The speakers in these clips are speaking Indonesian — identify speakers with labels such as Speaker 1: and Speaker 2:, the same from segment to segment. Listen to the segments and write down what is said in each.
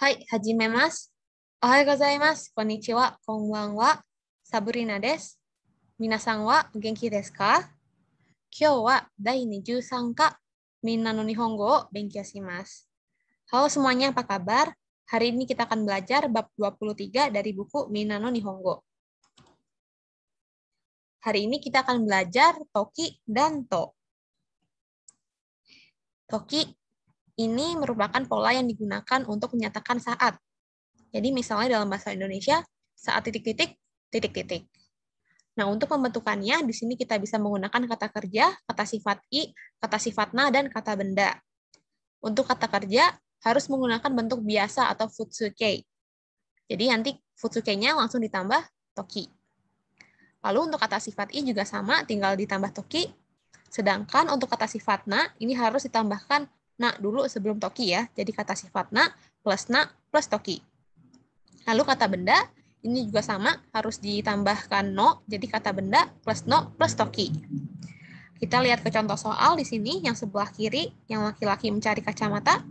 Speaker 1: はい、始めます。おはようございます。こんにちは。こんばんは。サブリナです。皆さんはお元気ですか今日は第23課、みんなの日本語を勉強します。Halo semuanya, apa kabar? Hari ini kita akan belajar bab 23 dari buku no Hari ini kita akan belajar toki dan to. Toki ini merupakan pola yang digunakan untuk menyatakan saat. Jadi misalnya dalam bahasa Indonesia, saat titik-titik, titik-titik. Nah, untuk pembentukannya, di sini kita bisa menggunakan kata kerja, kata sifat i, kata sifat na, dan kata benda. Untuk kata kerja, harus menggunakan bentuk biasa atau futsuke. Jadi nanti futsuke-nya langsung ditambah toki. Lalu untuk kata sifat i juga sama, tinggal ditambah toki. Sedangkan untuk kata sifat na, ini harus ditambahkan na dulu sebelum toki ya. Jadi kata sifat na plus na plus toki. Lalu kata benda ini juga sama harus ditambahkan no. Jadi kata benda plus no plus toki. Kita lihat ke contoh soal di sini yang sebelah kiri yang laki-laki mencari kacamata.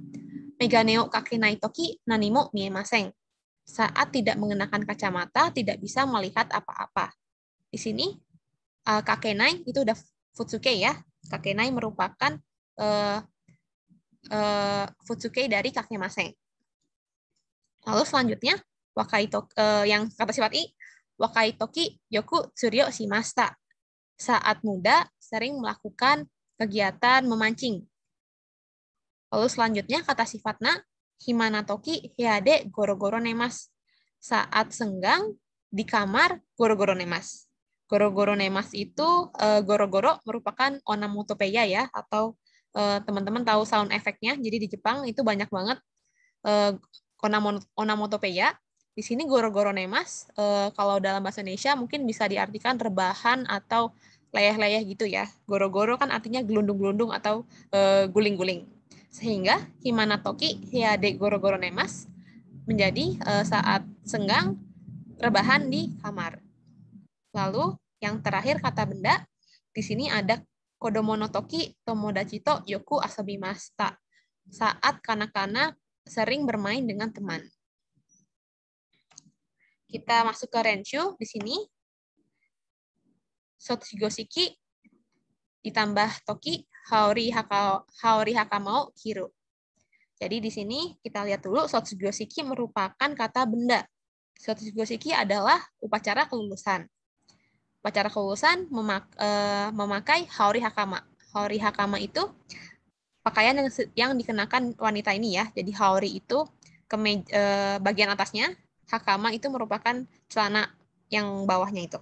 Speaker 1: Meganeo kake nai toki nanimo maseng Saat tidak mengenakan kacamata tidak bisa melihat apa-apa. Di sini eh, kakenai itu udah futsuke ya. Kakenai merupakan eh, uh, eh, Futsuke dari kakek Maseng. Lalu selanjutnya Wakaito uh, eh, yang kata sifat I Wakai Toki Yoku Tsuryo Shimasta. Saat muda sering melakukan kegiatan memancing. Lalu selanjutnya kata sifat Na Himanatoki Hiade goro Nemas. Saat senggang di kamar Goro-Goro Nemas. Goro-Goro Nemas itu uh, Gorogoro merupakan onamutopeya ya atau Eh, teman-teman tahu sound efeknya. Jadi di Jepang itu banyak banget eh, onamotopeya. Di sini goro-goro nemas, eh, kalau dalam bahasa Indonesia mungkin bisa diartikan rebahan atau leyeh-leyeh gitu ya. Goro-goro kan artinya gelundung-gelundung atau guling-guling. Sehingga ya Hiade Goro-goro nemas menjadi saat senggang rebahan di kamar. Lalu yang terakhir kata benda, di sini ada Kodomo no toki tomodachi to yoku asabimasta. Saat kanak-kanak sering bermain dengan teman. Kita masuk ke renshu di sini. Sotsugosiki ditambah toki haori hakao haori hakamau hiru. Jadi di sini kita lihat dulu sotsugosiki merupakan kata benda. Sotsugosiki adalah upacara kelulusan upacara kelulusan memak uh, memakai haori hakama. Haori hakama itu pakaian yang, yang dikenakan wanita ini ya. Jadi haori itu ke uh, eh, bagian atasnya, hakama itu merupakan celana yang bawahnya itu.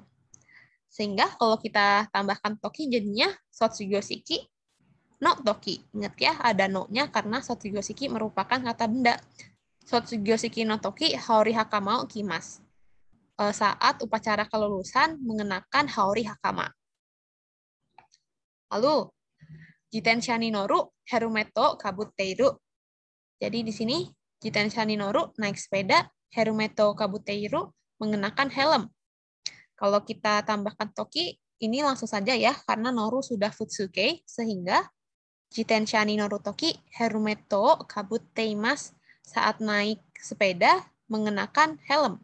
Speaker 1: Sehingga kalau kita tambahkan toki jadinya sotsugyosiki no toki. Ingat ya, ada no-nya karena sotsugyosiki merupakan kata benda. Sotsugyosiki no toki haori hakama kimas. Eh, saat upacara kelulusan mengenakan haori hakama. Lalu, jiten Shani Noru, herumeto kabut teiru. Jadi di sini jiten Shani Noru naik sepeda, herumeto kabut teiru mengenakan helm. Kalau kita tambahkan toki, ini langsung saja ya, karena noru sudah futsuke, sehingga jiten Shani Noru toki herumeto Kabut Teimas saat naik sepeda mengenakan helm.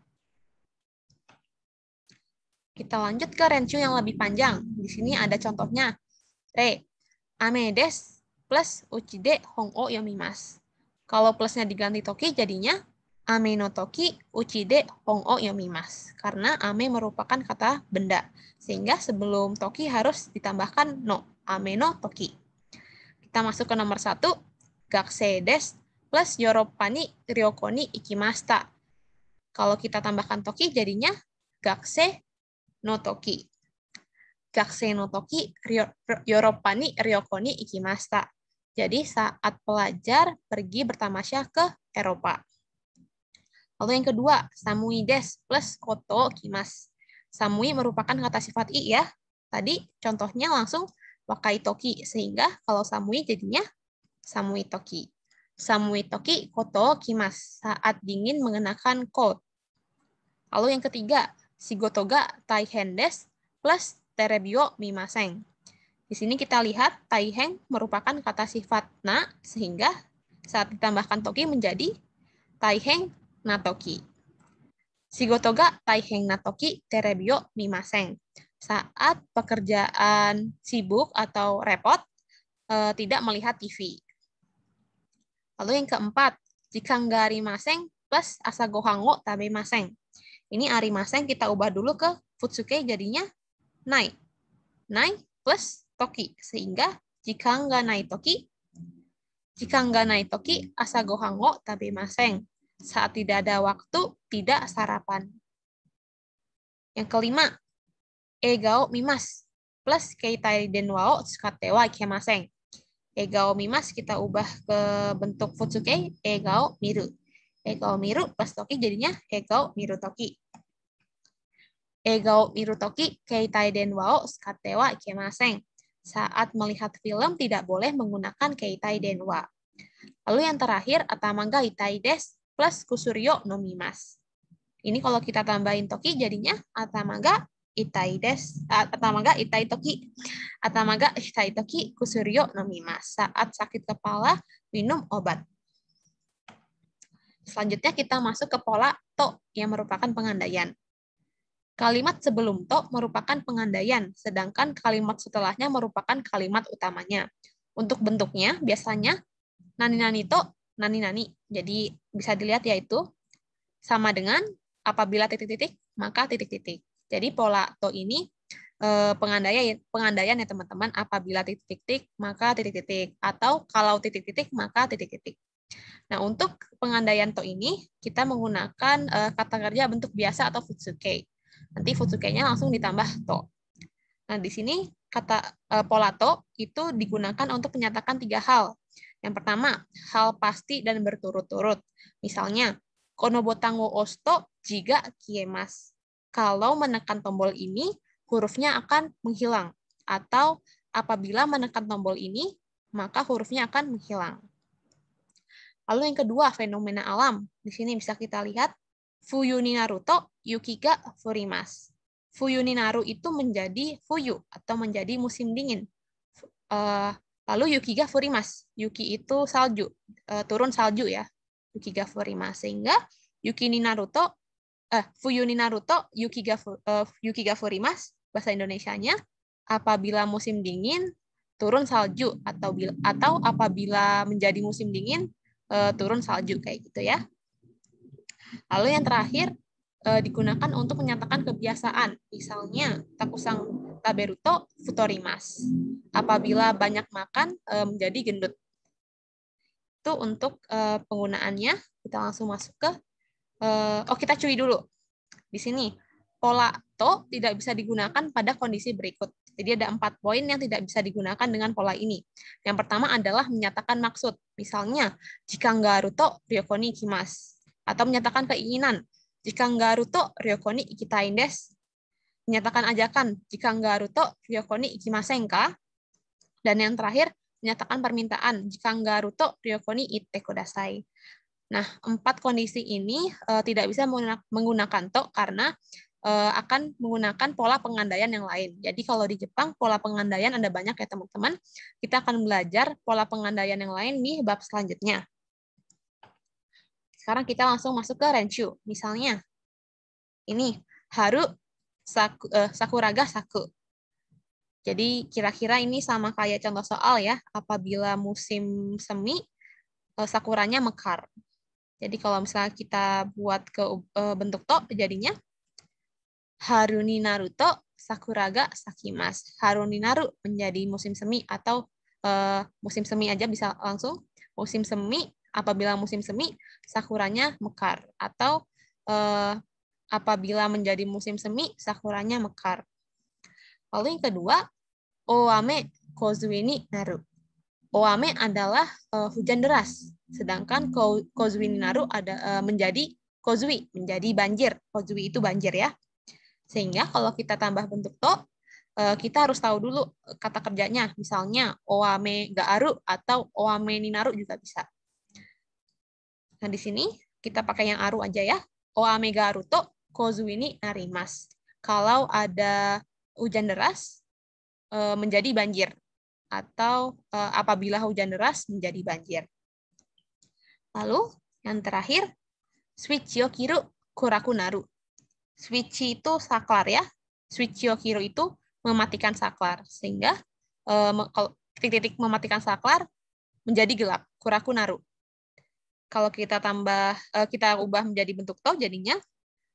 Speaker 1: Kita lanjut ke rencu yang lebih panjang. Di sini ada contohnya. Re, ame des plus uchi Uchide Hongo Yomimas. Kalau plusnya diganti toki jadinya Ame no toki Uchide Hongo Yomimas. Karena ame merupakan kata benda. Sehingga sebelum toki harus ditambahkan no. Ame no toki. Kita masuk ke nomor satu. Gakse des plus Yoropani Ryokoni Ikimasta. Kalau kita tambahkan toki jadinya Gakse no toki. Gakusei no toki Europa ni Ryoko ikimasta. Jadi saat pelajar pergi bertamasya ke Eropa. Lalu yang kedua, samui des plus koto kimas. Samui merupakan kata sifat i ya. Tadi contohnya langsung wakai toki, sehingga kalau samui jadinya samui toki. Samui toki koto kimas, saat dingin mengenakan kot. Lalu yang ketiga, Sigotoga toga Des plus Terebio Mimaseng. Di sini kita lihat Taiheng merupakan kata sifat na, sehingga saat ditambahkan toki menjadi Taiheng Natoki. toga Taiheng Natoki Terebio Mimaseng. Saat pekerjaan sibuk atau repot, eh, tidak melihat TV. Lalu yang keempat, jika nggak maseng plus asagohango tabe maseng. Ini arimasa yang kita ubah dulu ke futsuke jadinya nai. Nai plus toki. Sehingga jika nggak nai toki, jika nggak nai toki, asa gohan wo tapi maseng. Saat tidak ada waktu, tidak sarapan. Yang kelima, egao mimas plus keitai den wao tsukate wa ikemaseng. Egao mimas kita ubah ke bentuk futsuke egao miru. Egao miru plus toki jadinya egao miru toki. Egao Mirutoki Keitai Den Wao Skat wa Saat melihat film tidak boleh menggunakan Keitai Den Wa. Lalu yang terakhir, Atamangga Itai Des plus Kusuryo no Mimas. Ini kalau kita tambahin Toki jadinya Atamangga Itai Des, eh, Atamangga Itai Toki, Atamangga Itai Toki Kusuryo no Mimas. Saat sakit kepala, minum obat. Selanjutnya kita masuk ke pola to yang merupakan pengandaian. Kalimat sebelum to merupakan pengandaian, sedangkan kalimat setelahnya merupakan kalimat utamanya. Untuk bentuknya, biasanya nani-nani to, nani-nani. Jadi bisa dilihat yaitu sama dengan apabila titik-titik, maka titik-titik. Jadi pola to ini eh, pengandaian pengandaian ya teman-teman apabila titik-titik maka titik-titik atau kalau titik-titik maka titik-titik. Nah, untuk pengandaian to ini kita menggunakan uh, kata kerja bentuk biasa atau futsukei. Nanti Futsukenya langsung ditambah to. Nah, di sini kata e, pola to itu digunakan untuk menyatakan tiga hal. Yang pertama, hal pasti dan berturut-turut. Misalnya, konobotang wo osto jiga kiemas. Kalau menekan tombol ini, hurufnya akan menghilang. Atau apabila menekan tombol ini, maka hurufnya akan menghilang. Lalu yang kedua, fenomena alam. Di sini bisa kita lihat Fuyu ni Naruto, Yukiga Furimas. Fuyu ni Naru itu menjadi Fuyu atau menjadi musim dingin. Uh, lalu Yukiga Furimas. Yuki itu salju, uh, turun salju ya. Yukiga Furimas. Sehingga Yuki ni Naruto, eh, uh, Fuyu ni Naruto, Yukiga, uh, Yukiga Furimas, bahasa Indonesia-nya apabila musim dingin, turun salju atau atau apabila menjadi musim dingin uh, turun salju kayak gitu ya. Lalu yang terakhir e, digunakan untuk menyatakan kebiasaan, misalnya takusang taberuto futorimas. Apabila banyak makan e, menjadi gendut. Itu untuk e, penggunaannya. Kita langsung masuk ke oh kita cuy dulu. Di sini pola to tidak bisa digunakan pada kondisi berikut. Jadi ada empat poin yang tidak bisa digunakan dengan pola ini. Yang pertama adalah menyatakan maksud. Misalnya, jika nggak ruto Ryokoni Kimas atau menyatakan keinginan. Jika nggak Ruto Ryokoni ikitain des. Menyatakan ajakan. Jika nggak Ruto Ryokoni ikimasen ka? Dan yang terakhir, menyatakan permintaan. Jika nggak Ruto Ryokoni ite kudasai. Nah, empat kondisi ini uh, tidak bisa menggunakan to karena uh, akan menggunakan pola pengandaian yang lain. Jadi kalau di Jepang pola pengandaian ada banyak ya teman-teman. Kita akan belajar pola pengandaian yang lain di bab selanjutnya. Sekarang kita langsung masuk ke renchu Misalnya, ini Haru saku, uh, Sakuraga Saku. Jadi kira-kira ini sama kayak contoh soal ya, apabila musim semi, uh, sakuranya mekar. Jadi kalau misalnya kita buat ke uh, bentuk to, jadinya Haruni Naruto Sakuraga Sakimas. Haruni Naru menjadi musim semi atau uh, musim semi aja bisa langsung. Musim semi Apabila musim semi, sakuranya mekar. Atau eh, apabila menjadi musim semi, sakuranya mekar. Lalu yang kedua, oame kozuini naru. Oame adalah eh, hujan deras, sedangkan ko, kozuini naru ada, eh, menjadi kozui, menjadi banjir. Kozui itu banjir ya. Sehingga kalau kita tambah bentuk to, eh, kita harus tahu dulu kata kerjanya. Misalnya, oame ga aru atau oame ninaru juga bisa. Nah, di sini kita pakai yang aru aja ya. Oa kozu kozuini narimas. Kalau ada hujan deras eh, menjadi banjir atau eh, apabila hujan deras menjadi banjir. Lalu yang terakhir switchio kiru kuraku naru. Switch itu saklar ya. Switchio kiru itu mematikan saklar sehingga eh, titik-titik mematikan saklar menjadi gelap kuraku naru kalau kita tambah uh, kita ubah menjadi bentuk to jadinya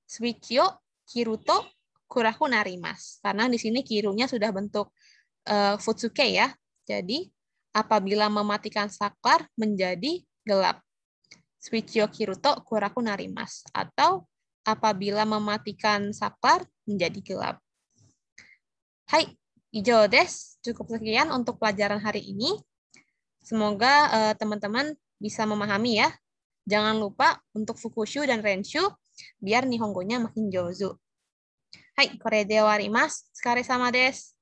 Speaker 1: suikyo kiruto kuraku narimas. Karena di sini kirunya sudah bentuk uh, futsuke ya. Jadi apabila mematikan saklar menjadi gelap. Suikyo kiruto kuraku narimas atau apabila mematikan saklar menjadi gelap. Hai, Ijo des. Cukup sekian untuk pelajaran hari ini. Semoga eh, teman-teman uh, teman -teman bisa memahami ya Jangan lupa untuk Fukushu dan Renshu, biar nihongonya makin jozu. Hai, Korea de warimasu. Sukare sama des.